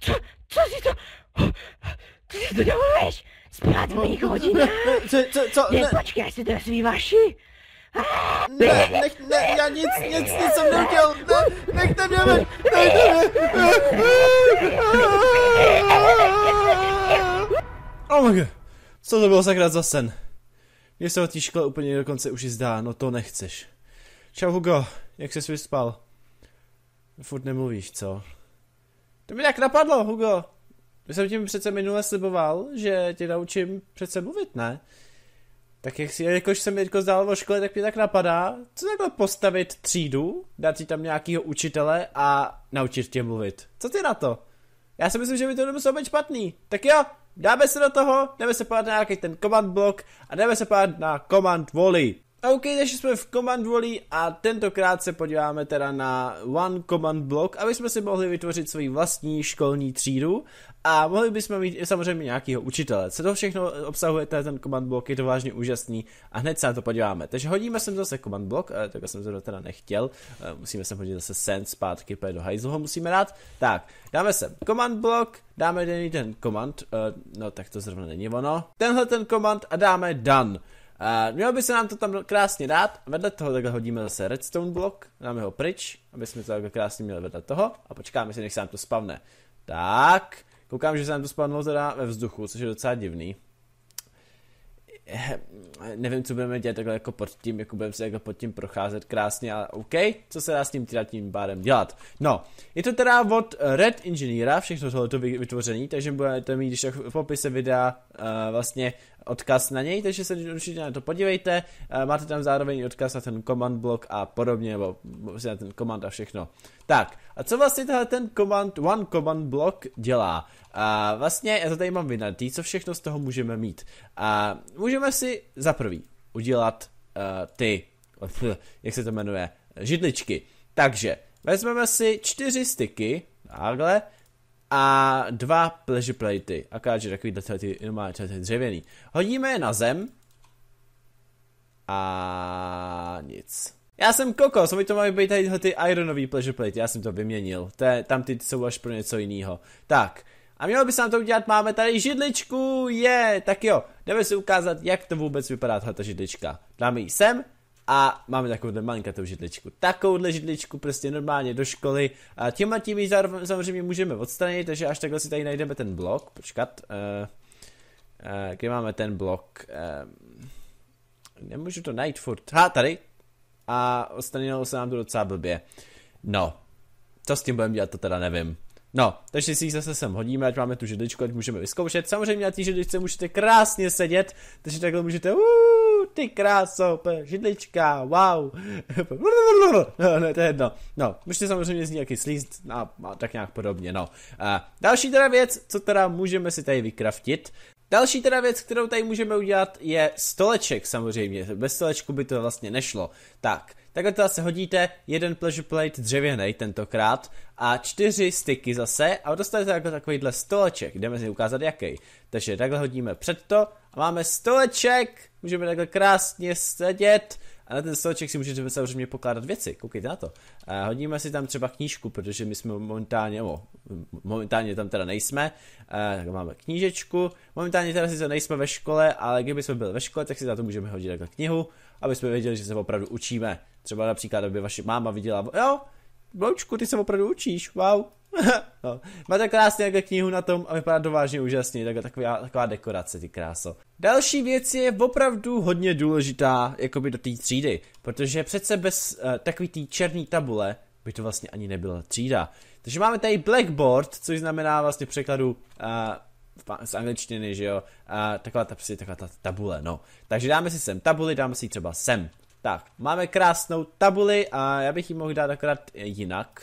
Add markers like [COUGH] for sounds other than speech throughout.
Co, co si to... Co si to dovoluješ? Spát v no, mých no, hodinách? Co, co, co? Ne, ne. počkej, jsi to svý vaši? Ne, nech, ne, já nic, nic, nic jsem neudělal, ne, nechte mě, nechte mě. Oh my god, co to bylo zakrát za sen? Mně se o té škole úplně dokonce už zdá, no to nechceš. Čau Hugo, jak jsi vyspal? Furt nemluvíš, co? To mi tak napadlo, Hugo. Já jsem tím přece minule sliboval, že tě naučím přece mluvit, ne? Tak jak si, jakož jsem Jirko zdál o škole, tak mi tak napadá, co takhle postavit třídu, dát si tam nějakýho učitele a naučit tě mluvit. Co ty na to? Já si myslím, že by to nemuselo být špatný. Tak jo, dáme se do toho, jdeme se pát na nějaký ten command block a jdeme se pát na command volley. OK, takže jsme v Command volí a tentokrát se podíváme teda na One Command Block, aby jsme si mohli vytvořit svoji vlastní školní třídu a mohli bychom mít samozřejmě nějakého učitele. Co to všechno obsahuje ten Command Block, je to vážně úžasný a hned se na to podíváme. Takže hodíme sem zase Command Block, tak jsem to teda nechtěl, eh, musíme sem hodit zase send zpátky, protože do hajzlu ho musíme dát. Tak, dáme sem Command Block, dáme jeden ten command, eh, no tak to zrovna není ono, tenhle ten command a dáme done. A mělo by se nám to tam krásně dát. Vedle toho takhle hodíme zase redstone blok, dáme ho pryč, aby jsme to takhle krásně měli vedle toho a počkáme si, nech se nám to spavne. Tak, koukám, že se nám to spadlo teda ve vzduchu, což je docela divný nevím, co budeme dělat takhle jako pod tím, jako budeme se jako pod tím procházet krásně, ale OK, co se dá s tím teda tím bádem dělat. No, je to teda od Red Engineera, všechno to vytvoření, takže budete mít, když tak v popise videa uh, vlastně odkaz na něj, takže se určitě na to podívejte, uh, máte tam zároveň odkaz na ten command block a podobně, nebo na ten command a všechno. Tak, a co vlastně tahle ten command, one command block dělá? A vlastně, já to tady mám vynatý, co všechno z toho můžeme mít. A můžeme si za prvý udělat uh, ty, [LAUGHS] jak se to jmenuje, židličky. Takže, vezmeme si čtyři styky, takhle, a dva pleasure platey, akorát, že takový ty normálně dřevěný. Hodíme je na zem a nic. Já jsem kokos, oni to mají být tady ty ironový pleasure plate, já jsem to vyměnil. Té, tam ty jsou až pro něco jiného. Tak, a mělo by se nám to udělat, máme tady židličku, je, yeah. tak jo, jdeme si ukázat, jak to vůbec vypadá ta židlička. Dáme ji sem a máme takovouhle malinkatou židličku. Takovouhle židličku prostě normálně do školy. A těma tím ji samozřejmě můžeme odstranit, takže až takhle si tady najdeme ten blok, počkat, uh, uh, kde máme ten blok, uh, nemůžu to najít furt, ha, tady, a odstranilo se nám to docela blbě. No, co s tím budeme dělat, to teda nevím. No, takže si ji zase sem hodíme, ať máme tu židličku, ať můžeme vyzkoušet. Samozřejmě na té židličce můžete krásně sedět, takže takhle můžete, uuu, ty kráso, židlička, wow. [LAUGHS] No, ne, no, to je jedno. No, můžete samozřejmě z ní nějaký slíst a, a tak nějak podobně, no. A další teda věc, co teda můžeme si tady vykraftit, Další teda věc, kterou tady můžeme udělat, je stoleček samozřejmě. Bez stolečku by to vlastně nešlo. Tak, takhle to se hodíte jeden pleasure plate dřevěný tentokrát a čtyři styky zase a dostanete jako takovýhle stoleček. Jdeme si ukázat jaký. Takže takhle hodíme před to a máme stoleček. Můžeme takhle krásně sedět a na ten stoleček si můžete samozřejmě pokládat věci, koukejte na to. A hodíme si tam třeba knížku, protože my jsme momentálně, o, momentálně tam teda nejsme, a tak máme knížečku, momentálně teda si to nejsme ve škole, ale kdyby jsme byli ve škole, tak si na to můžeme hodit takhle knihu, aby jsme věděli, že se opravdu učíme. Třeba například, aby vaše máma viděla, jo, Bloučku, ty se opravdu učíš, wow, [LAUGHS] no. Máte krásně jako knihu na tom a vypadá to vážně úžasně, tak, taková, taková dekorace, ty kráso. Další věc je opravdu hodně důležitá, jakoby do té třídy, protože přece bez uh, takový té černé tabule by to vlastně ani nebyla třída. Takže máme tady blackboard, což znamená vlastně překladu uh, z angličtiny, že jo, uh, taková, ta, taková ta tabule, no. Takže dáme si sem tabuli, dáme si třeba sem. Tak, máme krásnou tabuli a já bych ji mohl dát akorát jinak.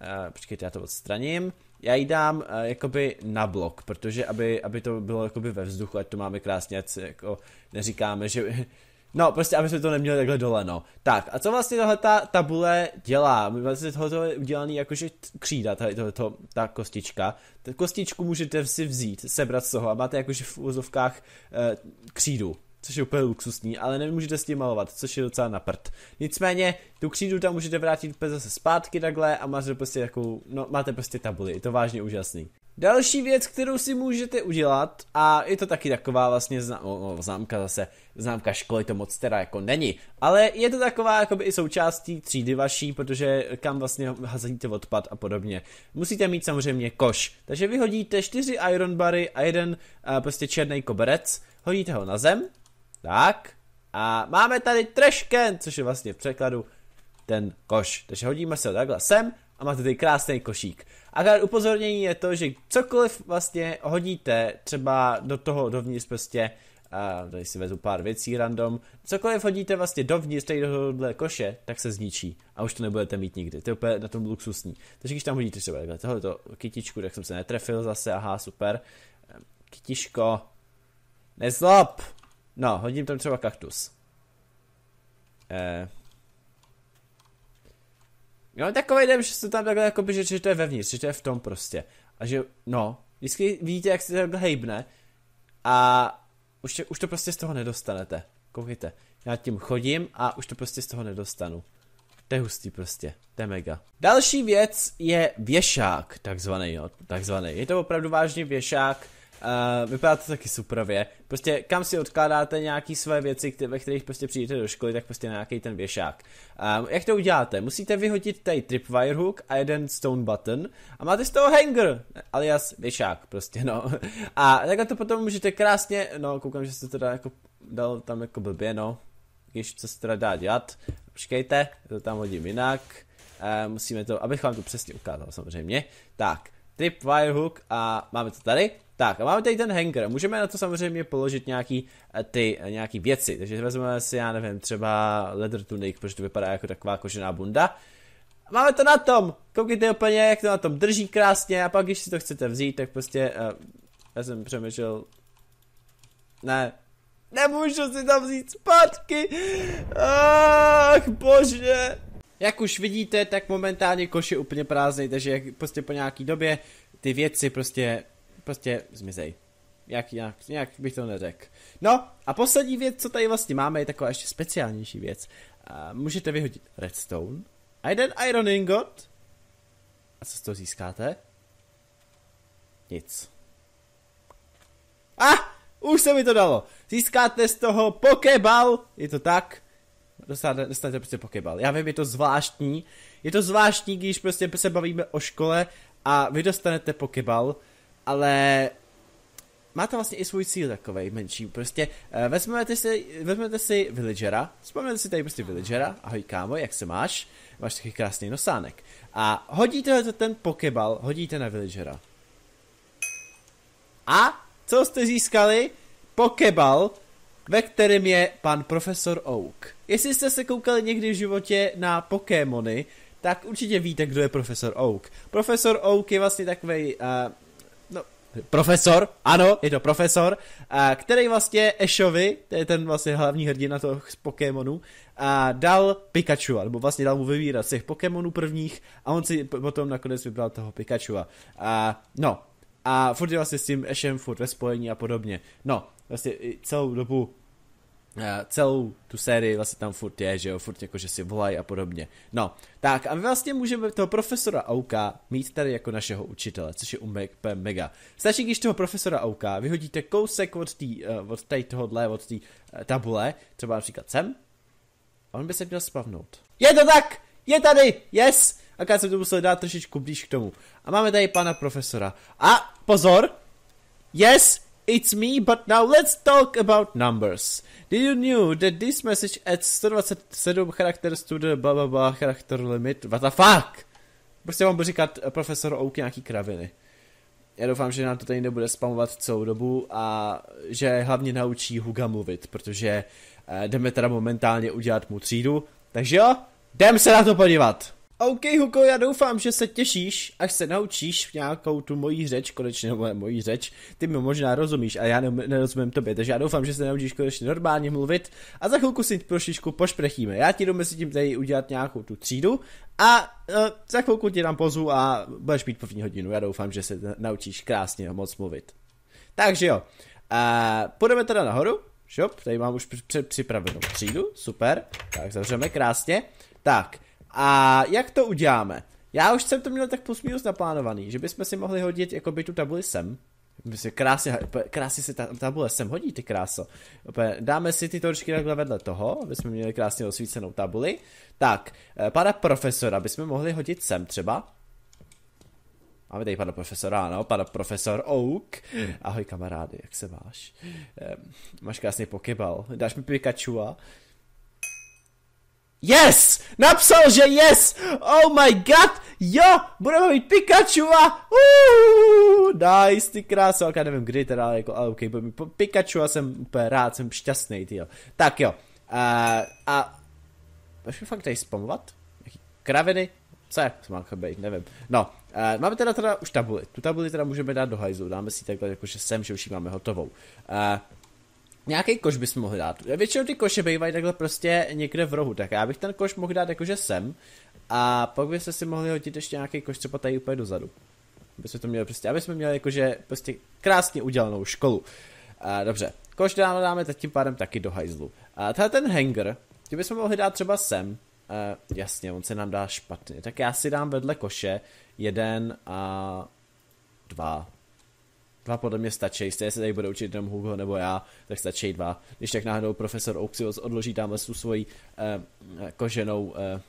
Uh, počkejte, já to odstraním. Já ji dám uh, jakoby na blok, protože aby, aby to bylo jakoby ve vzduchu, ať to máme krásně, ať jako neříkáme, že... No, prostě, aby jsme to neměli takhle dole, no. Tak, a co vlastně tahle ta tabule dělá? Vlastně tohle je udělaný jakože křída, tady to ta kostička. Ta kostičku můžete si vzít, sebrat z toho a máte jakože v úzovkách eh, křídu což je úplně luxusní, ale nemůžete s tím malovat, což je docela na prd. Nicméně, tu křídu tam můžete vrátit úplně zase zpátky takhle a máte prostě takovou, no máte prostě tabuli, je to vážně úžasný. Další věc, kterou si můžete udělat, a je to taky taková vlastně znám, známka zase, známka školy to moc teda jako není, ale je to taková jakoby i součástí třídy vaší, protože kam vlastně hazíte odpad a podobně. Musíte mít samozřejmě koš, takže vyhodíte čtyři iron bary a jeden a eh, prostě černý koberec, hodíte ho na zem, tak. A máme tady trash což je vlastně v překladu ten koš. Takže hodíme se ho takhle sem a máte tady krásný košík. A upozornění je to, že cokoliv vlastně hodíte, třeba do toho dovnitř prostě, a tady si vezmu pár věcí random, cokoliv hodíte vlastně dovnitř tady do tohohle koše, tak se zničí a už to nebudete mít nikdy. To je úplně na tom luxusní. Takže když tam hodíte třeba takhle tohoto kytičku, tak jsem se netrefil zase, aha, super. Kytiško, nezlob! No, hodím tam třeba kaktus. Eh. Jo, takový den, že se tam takhle jako že, že to je vevnitř, že to je v tom prostě. A že, no, vždycky vidíte, jak se to takhle hejbne a už, to, už to prostě z toho nedostanete. Koukejte, já tím chodím a už to prostě z toho nedostanu. To je hustý prostě, to je mega. Další věc je věšák, takzvaný, jo, takzvaný. Je to opravdu vážně věšák, Eh, vypadá to taky supravě. Prostě kam si odkládáte nějaký své věci, které, ve kterých prostě přijdete do školy, tak prostě na nějaký ten věšák. Um, jak to uděláte? Musíte vyhodit tady tripwire hook a jeden stone button a máte z toho hanger, alias věšák prostě, no. [LAUGHS] A takhle to potom můžete krásně, no koukám, že jste teda jako dal tam jako blbě, no. Když co se teda dá dělat, počkejte, to tam hodím jinak. Uh, musíme to, abych vám to přesně ukázal samozřejmě. Tak, tripwire hook a máme to tady. Tak a máme tady ten hanger. Můžeme na to samozřejmě položit nějaký eh, ty eh, nějaký věci. Takže vezmeme si, já nevím, třeba leather tunic, protože to vypadá jako taková kožená bunda. Máme to na tom. Koukejte úplně, jak to na tom drží krásně a pak, když si to chcete vzít, tak prostě... Uh, já jsem přemýšlel... Ne, Nemůžu si tam vzít zpátky. Ach, bože. Jak už vidíte, tak momentálně koš je úplně prázdný, takže jak prostě po nějaký době ty věci prostě prostě zmizej. Jak, jak, jak bych to neřekl. No a poslední věc, co tady vlastně máme, je taková ještě speciálnější věc. Uh, můžete vyhodit redstone a jeden iron ingot. A co z toho získáte? Nic. A! Ah, už se mi to dalo. Získáte z toho pokebal. Je to tak? Dostanete, dostanete prostě pokebal. Já vím, je to zvláštní. Je to zvláštní, když prostě se bavíme o škole a vy dostanete pokebal ale má to vlastně i svůj cíl takový menší. Prostě uh, vezmete si, vezmete si villagera, vzpomněte si tady prostě villagera, ahoj kámo, jak se máš? Máš taky krásný nosánek. A hodíte ten pokebal, hodíte na villagera. A co jste získali? Pokebal, ve kterém je pan profesor Oak. Jestli jste se koukali někdy v životě na Pokémony, tak určitě víte, kdo je profesor Oak. Profesor Oak je vlastně takový uh, eh, profesor, ano, je to profesor, a který vlastně Ashovi, to je ten vlastně hlavní hrdina toho z Pokémonu, a dal Pikachu, nebo vlastně dal mu vybírat z těch Pokémonů prvních a on si potom nakonec vybral toho Pikachu. A no, a furt je vlastně s tím Ashem furt ve spojení a podobně. No, vlastně celou dobu Eh, celou tu sérii vlastně tam furt je, že jo, furt jako, že si volají a podobně. No, tak a my vlastně můžeme toho profesora Auka mít tady jako našeho učitele, což je úplně mega. Stačí, když toho profesora Auka vyhodíte kousek od, tý, eh, od tady tohohle, od té eh, tabule, třeba například sem, a on by se měl spavnout. Je to tak! Je tady! Yes! A já jsem to musel dát trošičku blíž k tomu. A máme tady pana profesora. A pozor! Yes! It's me, but now let's talk about numbers. Did you knew that this message adds 127 characters to the blah blah blah character limit? What the fuck? Prostě vám budu říkat eh, profesor Oak nějaký kraviny. Já doufám, že nám to tady nebude spamovat celou dobu a že hlavně naučí Huga mluvit, protože eh, jdeme teda momentálně udělat mu třídu. Takže jo, jdem se na to podívat. OK, Huko, já doufám, že se těšíš, až se naučíš nějakou tu moji řeč, konečně moje moji řeč. Ty mi možná rozumíš a já nerozumím tobě, takže já doufám, že se naučíš konečně normálně mluvit a za chvilku si trošičku pošprechíme. Já ti jdu mezi tím tady udělat nějakou tu třídu a uh, za chvilku ti dám pozvu a budeš mít první hodinu. Já doufám, že se naučíš krásně moc mluvit. Takže jo, uh, půjdeme teda nahoru. šop. tady mám už připravenou třídu, super. Tak zavřeme krásně. Tak, a jak to uděláme? Já už jsem to měl tak plus minus naplánovaný, že bychom si mohli hodit jako by tu tabuli sem. by se krásně, krásně se ta tabule sem hodí, ty kráso. Dáme si ty torčky takhle vedle toho, aby jsme měli krásně osvícenou tabuli. Tak, eh, pana profesora bychom mohli hodit sem třeba. Máme tady pana profesora, ano, pana profesor Oak. Ahoj kamarády, jak se máš? Ehm, máš krásný pokebal. Dáš mi Pikachu a... Yes! Napsal, že yes! Oh my god! Jo! Budeme mít Pikachu a... nice, ty krása. Já nevím kdy teda, ale jako, ale ok, Pikachu a jsem úplně rád, jsem šťastný, ty jo. Tak jo. Eh, a, a... Máš mi fakt tady spamovat? Jaký kraviny? Co je? To má jako být, nevím. No, uh, máme teda teda už tabuli. Tu tabuli teda můžeme dát do hajzlu. Dáme si takhle jakože sem, že už ji máme hotovou. Uh, Nějaký koš bys mohl dát. Většinou ty koše bývají takhle prostě někde v rohu, tak já bych ten koš mohl dát jakože sem. A pak byste si mohli hodit ještě nějaký koš třeba tady úplně dozadu. Aby jsme to měli prostě, aby jsme měli jakože prostě krásně udělanou školu. A, dobře, koš dáme, dáme teď tím pádem taky do hajzlu. A tahle ten hanger, ty bychom mohli dát třeba sem. A jasně, on se nám dá špatně. Tak já si dám vedle koše jeden a dva Dva podle mě stačí, jestli se tady bude učit jenom Hugo nebo já, tak stačí dva. Když tak náhodou profesor Oxios odloží tamhle tu svoji eh, koženou eh,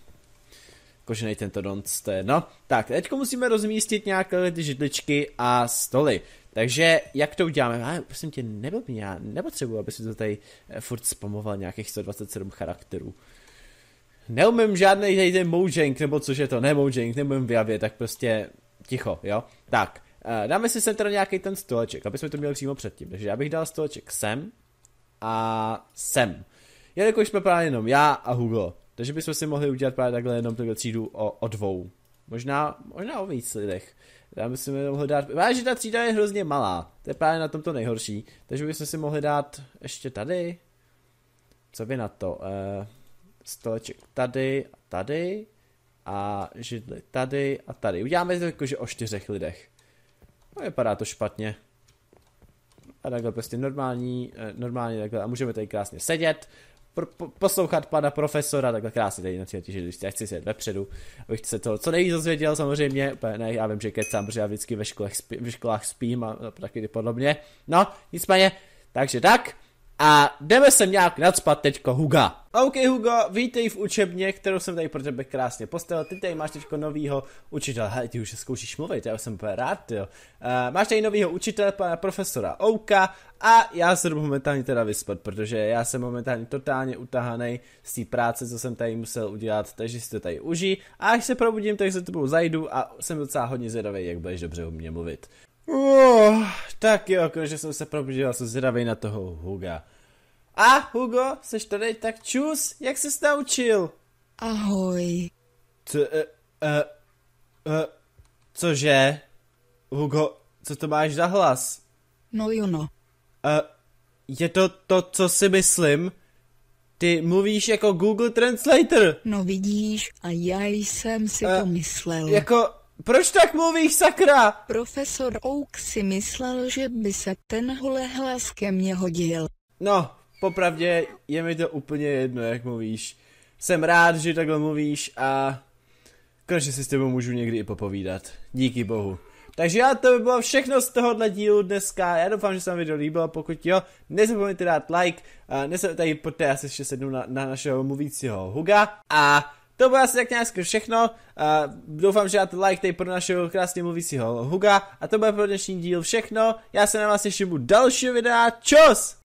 koženej tento don't No, tak, teďko musíme rozmístit nějaké ty židličky a stoly. Takže jak to uděláme? Ale prosím tě, mě? já nepotřebuji, aby si to tady eh, furt spamoval nějakých 127 charakterů. Neumím žádný tady ten mojang, nebo což je to, ne mojang, neumím vyjavět, tak prostě ticho, jo? Tak, Eh, dáme si sem teda nějaký ten stoleček, aby jsme to měli přímo předtím. Takže já bych dal stoleček sem a sem. Jelikož jsme právě jenom já a Hugo, takže bychom si mohli udělat právě takhle jenom tu třídu o, o dvou. Možná, možná o víc lidech. Já bychom si mohli dát, vážně ta třída je hrozně malá, to je právě na tom to nejhorší. Takže bychom si mohli dát ještě tady, co by na to, Uh, stoleček tady a tady a židli tady a tady. Uděláme to jakože o čtyřech lidech. No, vypadá to špatně. A takhle prostě normální, eh, normálně takhle. A můžeme tady krásně sedět, pro, poslouchat pana profesora, takhle krásně tady na že když chci sedět vepředu, abych se to co nejvíc dozvěděl samozřejmě, ne, já vím, že kecám, protože já vždycky ve školách, spí, ve školách spím a, a taky podobně, no, nicméně, takže tak, a jdeme se nějak nadspat teďko Huga. OK Hugo, vítej v učebně, kterou jsem tady pro tebe krásně postavil. Ty tady máš teďko novýho učitele. Hej, ty už zkoušíš mluvit, já jsem úplně rád, jo. Uh, máš tady novýho učitele, pana profesora Ouka a já se jdu momentálně teda vyspat, protože já jsem momentálně totálně utahaný z té práce, co jsem tady musel udělat, takže si to tady užij. A až se probudím, tak se tebou zajdu a jsem docela hodně zvědavý, jak budeš dobře u mě mluvit. Uh, tak jo, konečně jako, jsem se probudil a jsem zvědavý na toho Huga. A Hugo, seš tady, tak čus, jak jsi naučil? Ahoj. Co, uh, uh, uh, cože? Hugo, co to máš za hlas? No jo no. Uh, je to to, co si myslím? Ty mluvíš jako Google Translator. No vidíš, a já jsem si uh, to myslel. Jako, proč tak mluvíš, sakra? Profesor Oak si myslel, že by se tenhle hlas ke mně hodil. No, popravdě je mi to úplně jedno, jak mluvíš. Jsem rád, že takhle mluvíš a konečně si s tebou můžu někdy i popovídat. Díky bohu. Takže já to by bylo všechno z tohohle dílu dneska. Já doufám, že se vám video líbilo, pokud jo, nezapomeňte dát like, nezapomeňte tady poté, já se ještě sednu na, na našeho mluvícího Huga a to bylo asi tak nějak všechno. Uh, doufám, že dáte like tady pro našeho krásně mluvícího Huga. A to bude pro dnešní díl všechno. Já se na vás ještě budu dalšího videa. Čos!